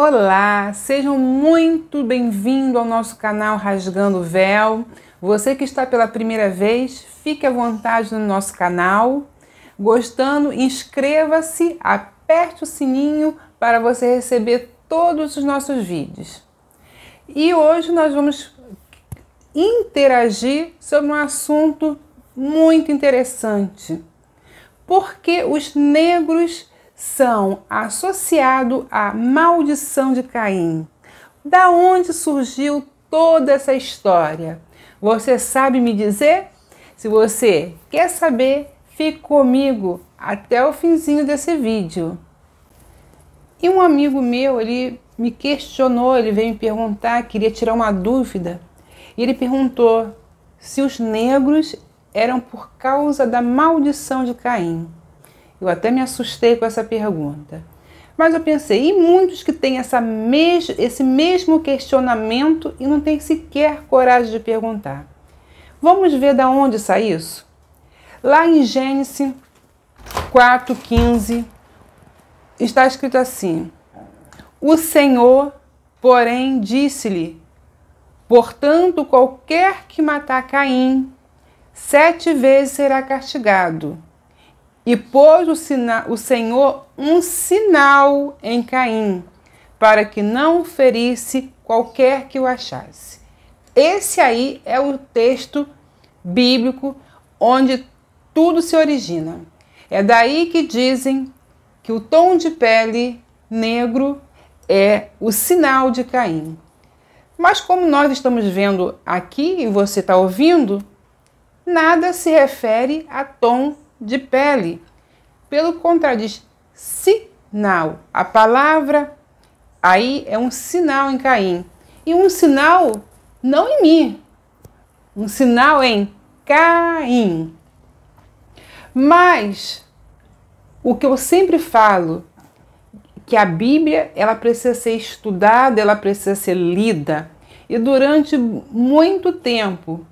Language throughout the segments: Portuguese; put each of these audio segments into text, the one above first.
Olá, sejam muito bem-vindos ao nosso canal Rasgando o Véu. Você que está pela primeira vez, fique à vontade no nosso canal. Gostando, inscreva-se, aperte o sininho para você receber todos os nossos vídeos. E hoje nós vamos interagir sobre um assunto muito interessante. Por que os negros são associados à maldição de Caim. Da onde surgiu toda essa história? Você sabe me dizer? Se você quer saber, fique comigo até o finzinho desse vídeo. E um amigo meu, ele me questionou, ele veio me perguntar, queria tirar uma dúvida. E ele perguntou se os negros eram por causa da maldição de Caim. Eu até me assustei com essa pergunta. Mas eu pensei, e muitos que têm essa mes esse mesmo questionamento e não têm sequer coragem de perguntar. Vamos ver da onde sai isso? Lá em Gênesis 4,15 está escrito assim: O Senhor, porém, disse-lhe: Portanto, qualquer que matar Caim, sete vezes será castigado e pôs o, sina o Senhor um sinal em Caim, para que não ferisse qualquer que o achasse. Esse aí é o texto bíblico onde tudo se origina. É daí que dizem que o tom de pele negro é o sinal de Caim. Mas como nós estamos vendo aqui e você está ouvindo, nada se refere a tom de pele. Pelo contrário, diz sinal. A palavra aí é um sinal em Caim. E um sinal não em mim, um sinal em Caim. Mas o que eu sempre falo, que a Bíblia ela precisa ser estudada, ela precisa ser lida. E durante muito tempo,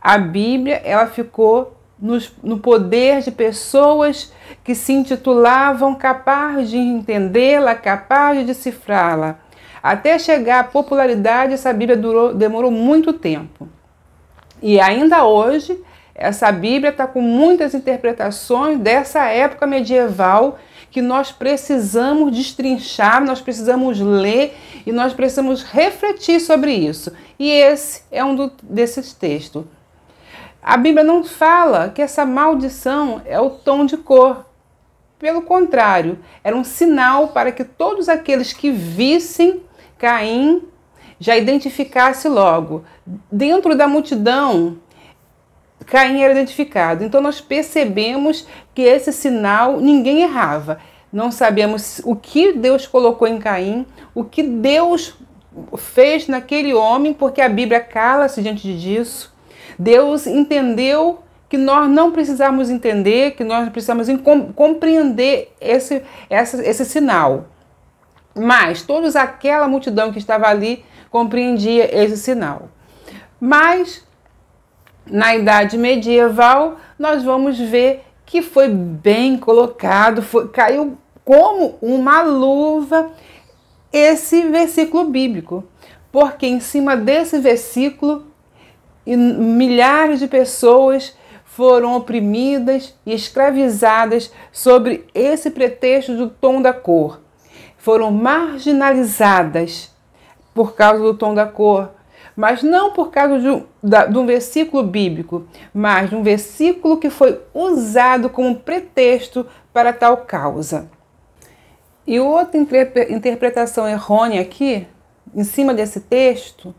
a Bíblia ela ficou nos, no poder de pessoas que se intitulavam capazes de entendê-la, capazes de decifrá-la. Até chegar à popularidade, essa Bíblia durou, demorou muito tempo. E ainda hoje, essa Bíblia está com muitas interpretações dessa época medieval que nós precisamos destrinchar, nós precisamos ler e nós precisamos refletir sobre isso. E esse é um do, desses textos. A Bíblia não fala que essa maldição é o tom de cor. Pelo contrário, era um sinal para que todos aqueles que vissem Caim já identificasse logo. Dentro da multidão, Caim era identificado. Então nós percebemos que esse sinal ninguém errava. Não sabemos o que Deus colocou em Caim, o que Deus fez naquele homem, porque a Bíblia cala-se diante disso. Deus entendeu que nós não precisamos entender, que nós precisamos compreender esse, esse sinal. Mas todos aquela multidão que estava ali compreendia esse sinal. Mas na idade medieval nós vamos ver que foi bem colocado, foi, caiu como uma luva esse versículo bíblico, porque em cima desse versículo e milhares de pessoas foram oprimidas e escravizadas sobre esse pretexto do tom da cor. Foram marginalizadas por causa do tom da cor, mas não por causa de um, de um versículo bíblico, mas de um versículo que foi usado como pretexto para tal causa. E outra interpretação errônea aqui, em cima desse texto,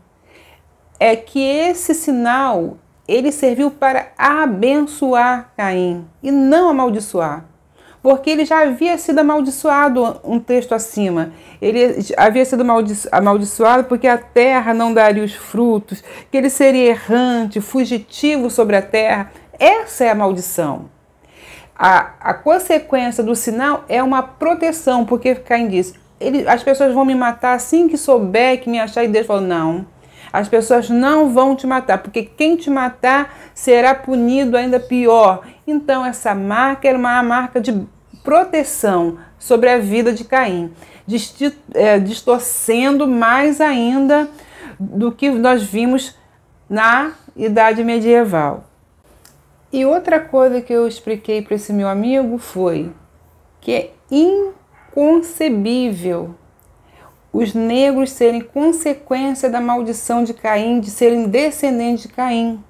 é que esse sinal ele serviu para abençoar Caim e não amaldiçoar. Porque ele já havia sido amaldiçoado um texto acima. Ele havia sido amaldiçoado porque a terra não daria os frutos, que ele seria errante, fugitivo sobre a terra. Essa é a maldição. A, a consequência do sinal é uma proteção, porque Caim diz: ele, as pessoas vão me matar assim que souber que me achar, e Deus falou: não as pessoas não vão te matar, porque quem te matar será punido ainda pior. Então, essa marca era é uma marca de proteção sobre a vida de Caim, é, distorcendo mais ainda do que nós vimos na Idade Medieval. E outra coisa que eu expliquei para esse meu amigo foi que é inconcebível os negros serem consequência da maldição de Caim, de serem descendentes de Caim.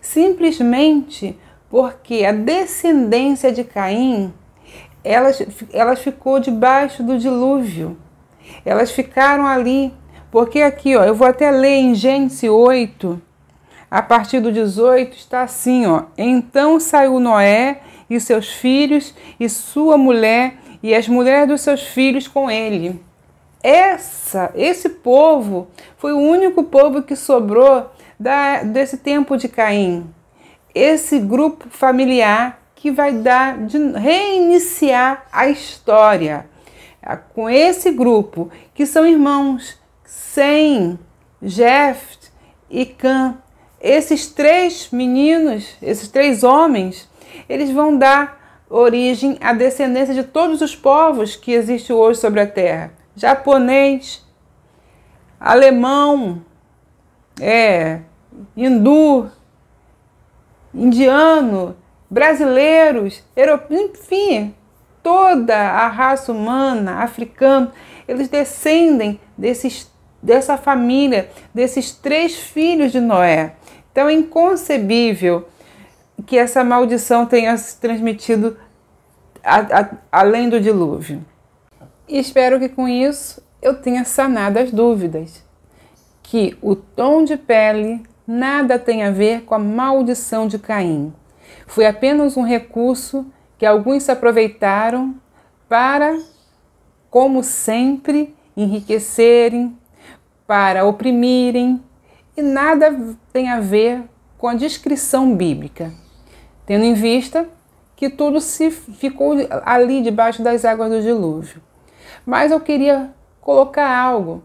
Simplesmente porque a descendência de Caim, elas, elas ficou debaixo do dilúvio. Elas ficaram ali. Porque aqui, ó, eu vou até ler em Gênesis 8, a partir do 18, está assim, ó. Então saiu Noé e seus filhos e sua mulher e as mulheres dos seus filhos com ele essa, esse povo foi o único povo que sobrou da, desse tempo de Caim. Esse grupo familiar que vai dar de reiniciar a história com esse grupo que são irmãos Sem, Jeft e Can. Esses três meninos, esses três homens, eles vão dar origem à descendência de todos os povos que existem hoje sobre a terra japonês, alemão, é, hindu, indiano, brasileiros, enfim, toda a raça humana, africano, eles descendem desses, dessa família, desses três filhos de Noé. Então é inconcebível que essa maldição tenha se transmitido a, a, além do dilúvio. E espero que com isso eu tenha sanado as dúvidas. Que o tom de pele nada tem a ver com a maldição de Caim. Foi apenas um recurso que alguns se aproveitaram para, como sempre, enriquecerem, para oprimirem, e nada tem a ver com a descrição bíblica, tendo em vista que tudo se ficou ali debaixo das águas do dilúvio. Mas eu queria colocar algo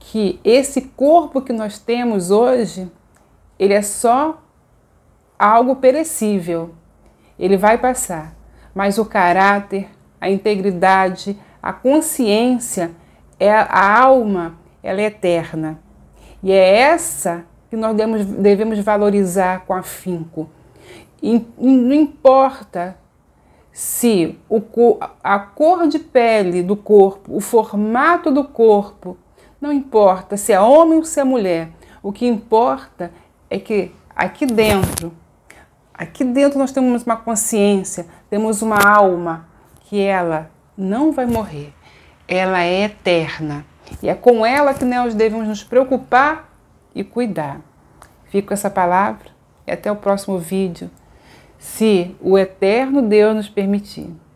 que esse corpo que nós temos hoje, ele é só algo perecível. Ele vai passar, mas o caráter, a integridade, a consciência, é, a alma, ela é eterna. E é essa que nós devemos valorizar com afinco. não importa se o, a cor de pele do corpo, o formato do corpo, não importa se é homem ou se é mulher, o que importa é que aqui dentro, aqui dentro nós temos uma consciência, temos uma alma que ela não vai morrer, ela é eterna. E é com ela que nós devemos nos preocupar e cuidar. Fico com essa palavra e até o próximo vídeo se o eterno Deus nos permitir.